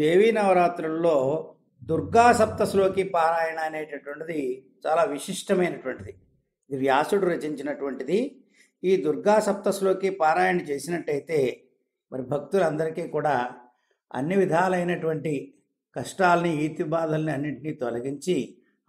దేవీ నవరాత్రుల్లో దుర్గా సప్తశ్లోకి పారాయణ అనేటటువంటిది చాలా విశిష్టమైనటువంటిది ఇది వ్యాసుడు రచించినటువంటిది ఈ దుర్గా సప్తశ్లోకి పారాయణ చేసినట్టయితే మరి భక్తులందరికీ కూడా అన్ని విధాలైనటువంటి కష్టాలని ఈతి బాధల్ని అన్నింటినీ తొలగించి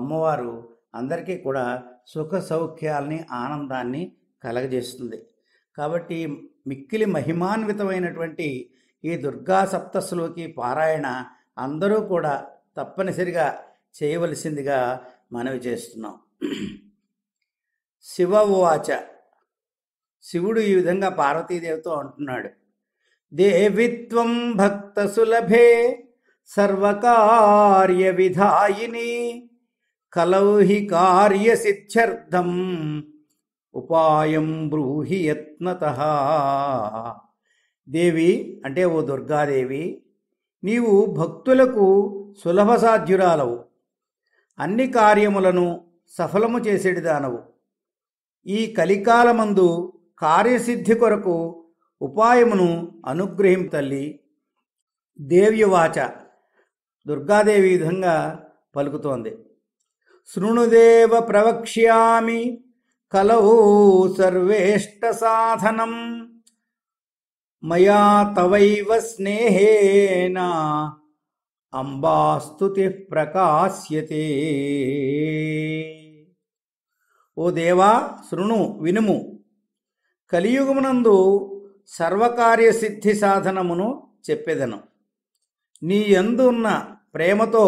అమ్మవారు అందరికీ కూడా సుఖ సౌఖ్యాలని ఆనందాన్ని కలగజేస్తుంది కాబట్టి మిక్కిలి మహిమాన్వితమైనటువంటి ఈ దుర్గా సప్తశ్లోకి పారాయణ అందరూ కూడా తప్పనిసరిగా చేయవలసిందిగా మనవి చేస్తున్నాం శివ ఉవాచ శివుడు ఈ విధంగా పార్వతీదేవితో అంటున్నాడు దేవిత్వం భక్త సులభే సర్వకార్య విధాయిని కలౌహి సిద్ధ్యర్థం ఉపాయం బ్రూహి యత్నత దేవి అంటే ఓ దుర్గాదేవి నీవు భక్తులకు సులభ సాధ్యురాలవు అన్ని కార్యములను సఫలము చేసేటిదానవు ఈ కలికాలమందు కార్యసిద్ధి కొరకు ఉపాయమును అనుగ్రహిం తల్లి దేవ్యవాచ దుర్గాదేవి విధంగా పలుకుతోంది శృణుదేవ ప్రవక్ష్యామి కలవు సర్వేష్ట సాధనం మయా తవైవ స్నేహేన అంబాస్తుతి ప్రకాశ్యతే ఓ దేవా శృణు వినుము కలియుగమునందు సర్వకార్యసిద్ధి సాధనమును చెప్పెదను నీ ఎందున్న ప్రేమతో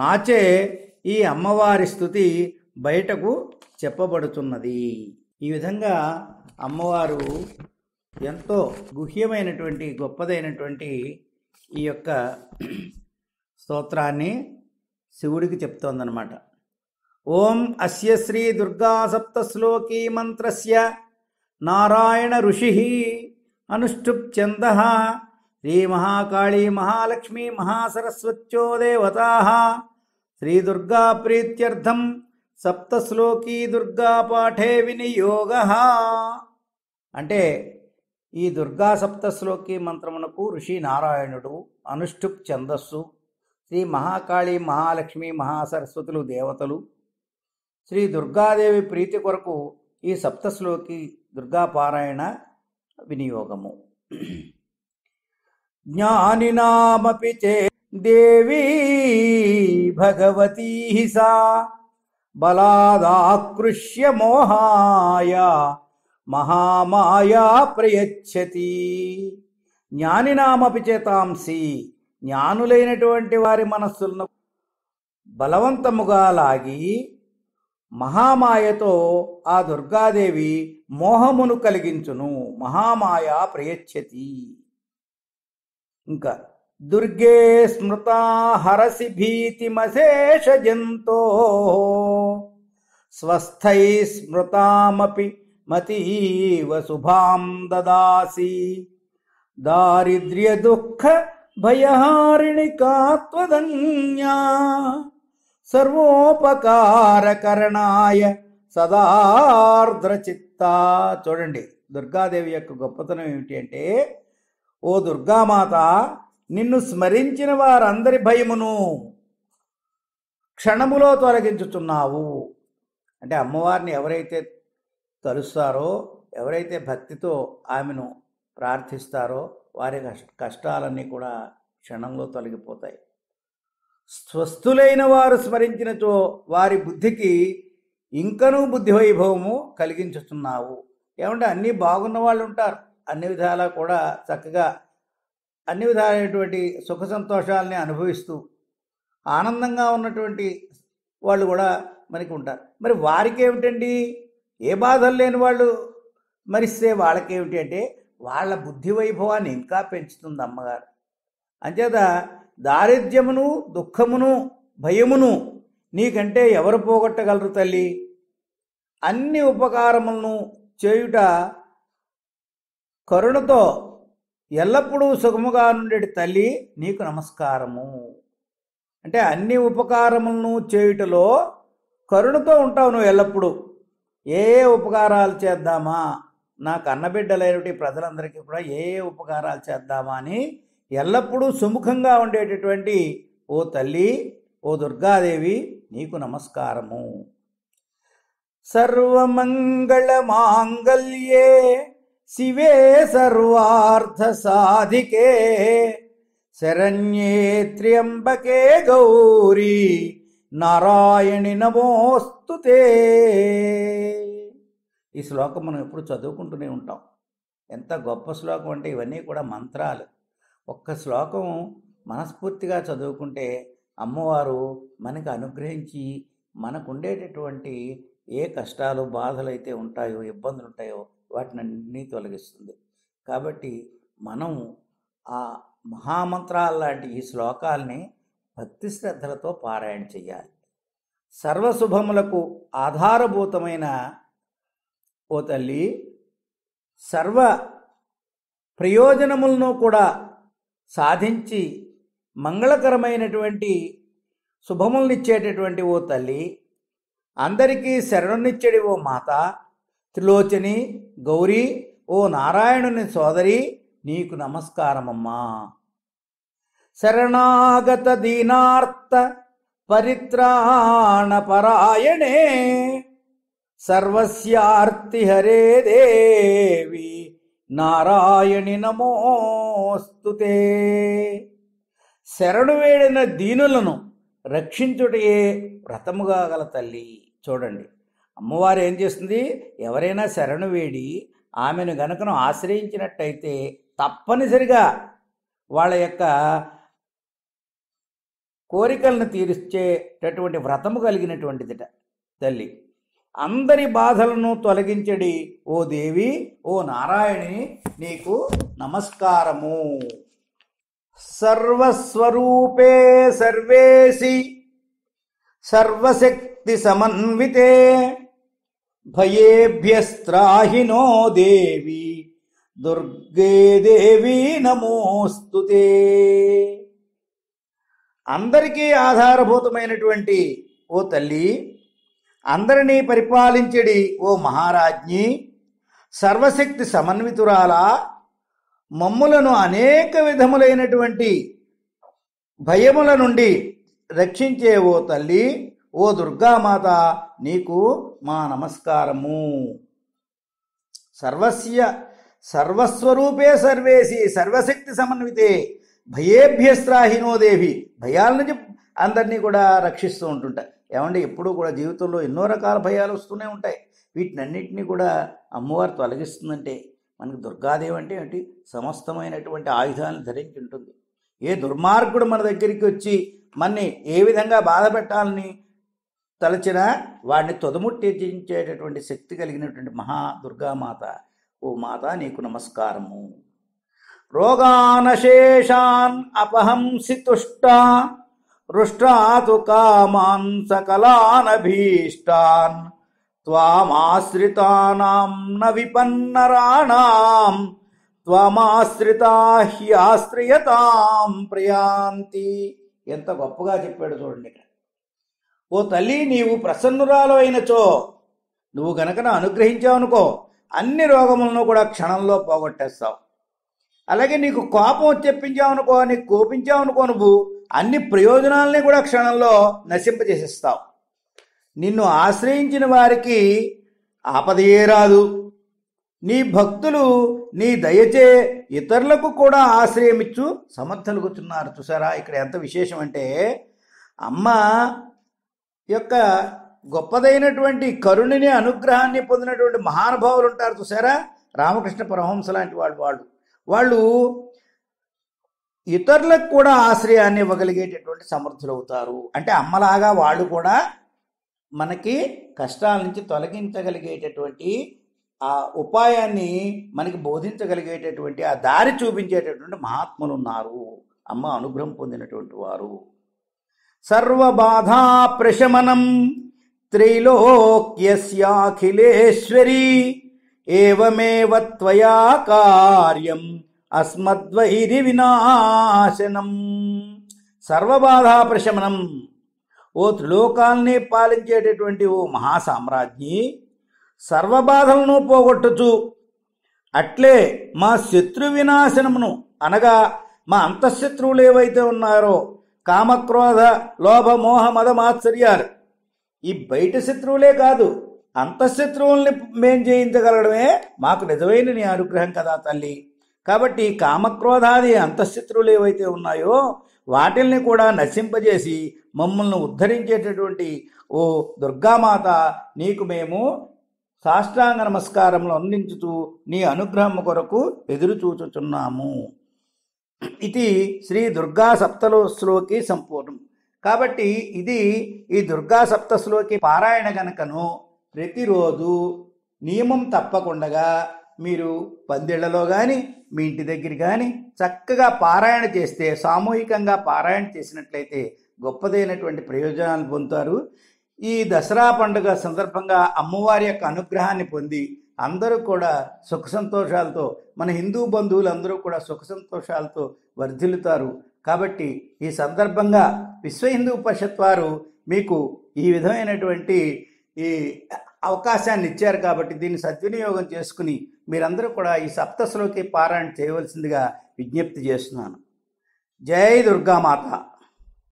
నాచే ఈ అమ్మవారి స్థుతి బయటకు చెప్పబడుతున్నది ఈ విధంగా అమ్మవారు ఎంతో గుహ్యమైనటువంటి గొప్పదైనటువంటి ఈ యొక్క స్తోత్రాన్ని శివుడికి చెప్తోందనమాట ఓం అస్య శ్రీ దుర్గా సప్త శ్లోకీ మంత్రస్య నారాయణ ఋషి అనుష్ఠుప్ చంద శ్రీ మహాకాళీ మహాలక్ష్మీ మహాసరస్వత్యో శ్రీ దుర్గా ప్రీత్యర్థం సప్త శ్లోకీ దుర్గా పాఠే వినియోగ అంటే ఈ దుర్గా సప్తశ్లోకి మంత్రమునకు ఋషి నారాయణుడు అనుష్ఠుప్ ఛందస్సు శ్రీ మహాకాళి మహాలక్ష్మి మహాసరస్వతులు దేవతలు శ్రీ దుర్గాదేవి ప్రీతి కొరకు ఈ సప్తశ్లోకి దుర్గాపారాయణ వినియోగము జ్ఞానినామపి చే దేవీ భగవతీ సా బలాదాకృష్య మోహాయ మహామాయా ప్రయచ్చతి జ్ఞానినామపి చేతాంసి జ్ఞానులైనటువంటి వారి మనస్సులను బలవంతముగా లాగి మహామాయతో ఆ దుర్గాదేవి మోహమును కలిగించును మహామాయ ప్రయచ్చతి ఇంకా దుర్గే స్మృత హరసి భీతిమశేష జంతో స్వస్థై స్మృతామపి మతీవ శుభాం దాసి దారిద్ర్య దుఃఖ భయహారిణికా త్వదన్యా సర్వోపకారకరణాయ సదార్ద్రచిత్త చూడండి దుర్గాదేవి యొక్క గొప్పతనం ఏమిటి అంటే ఓ దుర్గామాత నిన్ను స్మరించిన వారందరి భయమును క్షణములో తొలగించుతున్నావు అంటే అమ్మవారిని ఎవరైతే తలుస్తారో ఎవరైతే భక్తితో ఆమెను ప్రార్థిస్తారో వారి కష్టాలన్నీ కూడా క్షణంలో తొలగిపోతాయి స్వస్థులైన వారు స్మరించినచో వారి బుద్ధికి ఇంకనూ బుద్ధి వైభవము కలిగించుతున్నావు ఏమంటే అన్నీ బాగున్న వాళ్ళు ఉంటారు అన్ని విధాలా కూడా చక్కగా అన్ని విధాలైనటువంటి సుఖ సంతోషాలని అనుభవిస్తూ ఆనందంగా ఉన్నటువంటి వాళ్ళు కూడా మనకి ఉంటారు మరి వారికి ఏమిటండి ఏ బాధలు లేని వాళ్ళు మరిస్తే వాళ్ళకేమిటి అంటే వాళ్ళ బుద్ధి వైభవాన్ని ఇంకా పెంచుతుంది అమ్మగారు అంచేత దారిద్ర్యమును దుఃఖమును భయమును నీకంటే ఎవరు పోగొట్టగలరు తల్లి అన్ని ఉపకారములను చేయుట కరుణతో ఎల్లప్పుడూ సుఖముగా ఉండేటి తల్లి నీకు నమస్కారము అంటే అన్ని ఉపకారములను చేయుటలో కరుణతో ఉంటావు నువ్వు ఎల్లప్పుడూ ఏ ఉపకారాలు చేద్దామా నా కన్నబిడ్డలైనటువంటి ప్రజలందరికీ కూడా ఏ ఉపకారాలు చేద్దామా అని ఎల్లప్పుడూ సుముఖంగా ఉండేటటువంటి ఓ తల్లి ఓ దుర్గాదేవి నీకు నమస్కారము మాంగళ్యే శివే సర్వార్థ సాధికే శరణ్యే త్ర్యంబకే గౌరీ నారాయణి నమోస్తుతే ఈ శ్లోకం మనం ఎప్పుడు చదువుకుంటూనే ఉంటాం ఎంత గొప్ప శ్లోకం అంటే ఇవన్నీ కూడా మంత్రాలు ఒక్క శ్లోకం మనస్ఫూర్తిగా చదువుకుంటే అమ్మవారు మనకు అనుగ్రహించి మనకుండేటటువంటి ఏ కష్టాలు బాధలు అయితే ఉంటాయో ఇబ్బందులు ఉంటాయో వాటిని అన్నీ తొలగిస్తుంది కాబట్టి మనం ఆ మహామంత్రాలు లాంటి ఈ శ్లోకాల్ని భక్తి శ్రద్ధలతో పారాయణ చేయాలి సర్వశుభములకు ఆధారభూతమైన ఓ తల్లి సర్వ ప్రయోజనములను కూడా సాధించి మంగళకరమైనటువంటి శుభములనిచ్చేటటువంటి ఓ తల్లి అందరికీ శరణునిచ్చేడి ఓ మాత త్రిలోచని గౌరీ ఓ నారాయణుని సోదరి నీకు నమస్కారమమ్మా శరణాగత దీనార్త పరిత్రాణ పరాయణే సర్వస్యార్తి హరే దేవి నారాయణి నమోస్తుతే శరణు వేడిన దీనులను రక్షించుటయే వ్రతముగా గల తల్లి చూడండి అమ్మవారు ఏం చేస్తుంది ఎవరైనా శరణు వేడి ఆమెను గనకను ఆశ్రయించినట్టయితే తప్పనిసరిగా వాళ్ళ యొక్క కోరికలను తీర్చేటటువంటి వ్రతము కలిగినటువంటిదిట తల్లి అందరి బాధలను తొలగించడి ఓ దేవి ఓ నారాయణి నీకు నమస్కారము సర్వస్వరూపే సర్వేసి సర్వశక్తి సమన్వితే భయేభ్యస్త్రాహినో దేవి దుర్గే దేవి నమోస్తుతే అందరికీ ఆధారభూతమైనటువంటి ఓ తల్లి అందరినీ పరిపాలించడి ఓ మహారాజ్ఞి సర్వశక్తి సమన్వితురాల మమ్ములను అనేక విధములైనటువంటి భయముల నుండి రక్షించే ఓ తల్లి ఓ దుర్గామాత నీకు మా నమస్కారము సర్వస్య సర్వస్వరూపే సర్వేసి సర్వశక్తి సమన్వితే భయేభ్యస్త్రాహినో దేవి భయాల నుంచి అందరినీ కూడా రక్షిస్తూ ఉంటుంట ఏమంటే ఎప్పుడూ కూడా జీవితంలో ఎన్నో రకాల భయాలు వస్తూనే ఉంటాయి వీటినన్నింటినీ కూడా అమ్మవారు తొలగిస్తుందంటే మనకి దుర్గాదేవి అంటే ఏంటి సమస్తమైనటువంటి ఆయుధాలను ధరించి ఉంటుంది ఏ దుర్మార్గుడు మన దగ్గరికి వచ్చి మనని ఏ విధంగా బాధ పెట్టాలని తలచినా వాడిని తొదముట్టించేటటువంటి శక్తి కలిగినటువంటి మహా దుర్గామాత ఓ మాత నీకు నమస్కారము రోగానశేషాన్ అపహంసి తుష్ట రుష్టాతు కామాన్ సకలానభీష్టాన్ త్వామాశ్రితానాం న విపన్నరాణాం త్వమాశ్రితా హ్యాశ్రయతాం ప్రయాంతి ఎంత గొప్పగా చెప్పాడు చూడండి ఓ తల్లి నీవు ప్రసన్నురాలు అయినచో నువ్వు గనక అనుగ్రహించావనుకో అన్ని రోగములను కూడా క్షణంలో పోగొట్టేస్తావు అలాగే నీకు కోపం తెప్పించావనుకో నీకు కోపించావనుకో నువ్వు అన్ని ప్రయోజనాలని కూడా క్షణంలో నశింపజేసేస్తావు నిన్ను ఆశ్రయించిన వారికి ఆపదయే రాదు నీ భక్తులు నీ దయచే ఇతరులకు కూడా ఆశ్రయమిచ్చు సమర్థలుగుతున్నారు చూసారా ఇక్కడ ఎంత విశేషం అంటే అమ్మ యొక్క గొప్పదైనటువంటి కరుణిని అనుగ్రహాన్ని పొందినటువంటి మహానుభావులు ఉంటారు చూసారా రామకృష్ణ పరహంస లాంటి వాళ్ళు వాళ్ళు వాళ్ళు ఇతరులకు కూడా ఆశ్రయాన్ని ఇవ్వగలిగేటటువంటి సమర్థులు అవుతారు అంటే అమ్మలాగా వాళ్ళు కూడా మనకి కష్టాల నుంచి తొలగించగలిగేటటువంటి ఆ ఉపాయాన్ని మనకి బోధించగలిగేటటువంటి ఆ దారి చూపించేటటువంటి మహాత్ములు ఉన్నారు అమ్మ అనుగ్రహం పొందినటువంటి వారు సర్వబాధా ప్రశమనం త్రైలోక్యస్యాఖిలేశ్వరి ఏమేవ త్వయా కార్యం అస్మద్వైరి వినాశనం సర్వబాధా ప్రశమనం ఓ త్రిలోకాల్ని పాలించేటటువంటి ఓ మహాసామ్రాజ్ఞి సర్వబాధలను పోగొట్టచు అట్లే మా శత్రు వినాశనమును అనగా మా అంతఃశత్రువులు ఏవైతే ఉన్నారో కామక్రోధ లోభ మోహ మద మాత్సర్యాలు ఈ బయట శత్రువులే కాదు అంతఃశత్రువుల్ని మేం జయించగలగడమే మాకు నిజమైన నీ అనుగ్రహం కదా తల్లి కాబట్టి కామక్రోధాది అంతఃశత్రువులు ఏవైతే ఉన్నాయో వాటిల్ని కూడా నశింపజేసి మమ్మల్ని ఉద్ధరించేటటువంటి ఓ దుర్గామాత నీకు మేము సాష్టాంగ నమస్కారములు అందించుతూ నీ అనుగ్రహం కొరకు ఎదురు చూచుచున్నాము ఇది శ్రీ దుర్గా సప్తలో శ్లోకి సంపూర్ణం కాబట్టి ఇది ఈ దుర్గా సప్త శ్లోకి పారాయణ గనకను ప్రతిరోజు నియమం తప్పకుండా మీరు పందిళ్లలో కానీ మీ ఇంటి దగ్గర కానీ చక్కగా పారాయణ చేస్తే సామూహికంగా పారాయణ చేసినట్లయితే గొప్పదైనటువంటి ప్రయోజనాలు పొందుతారు ఈ దసరా పండుగ సందర్భంగా అమ్మవారి యొక్క అనుగ్రహాన్ని పొంది అందరూ కూడా సుఖ సంతోషాలతో మన హిందూ బంధువులు అందరూ కూడా సుఖ సంతోషాలతో వర్ధిల్లుతారు కాబట్టి ఈ సందర్భంగా విశ్వ హిందూ పరిషత్ వారు మీకు ఈ విధమైనటువంటి ఈ అవకాశాన్ని ఇచ్చారు కాబట్టి దీన్ని సద్వినియోగం చేసుకుని మీరందరూ కూడా ఈ సప్తశ్లోకి పారాయణ చేయవలసిందిగా విజ్ఞప్తి చేస్తున్నాను జై దుర్గామాత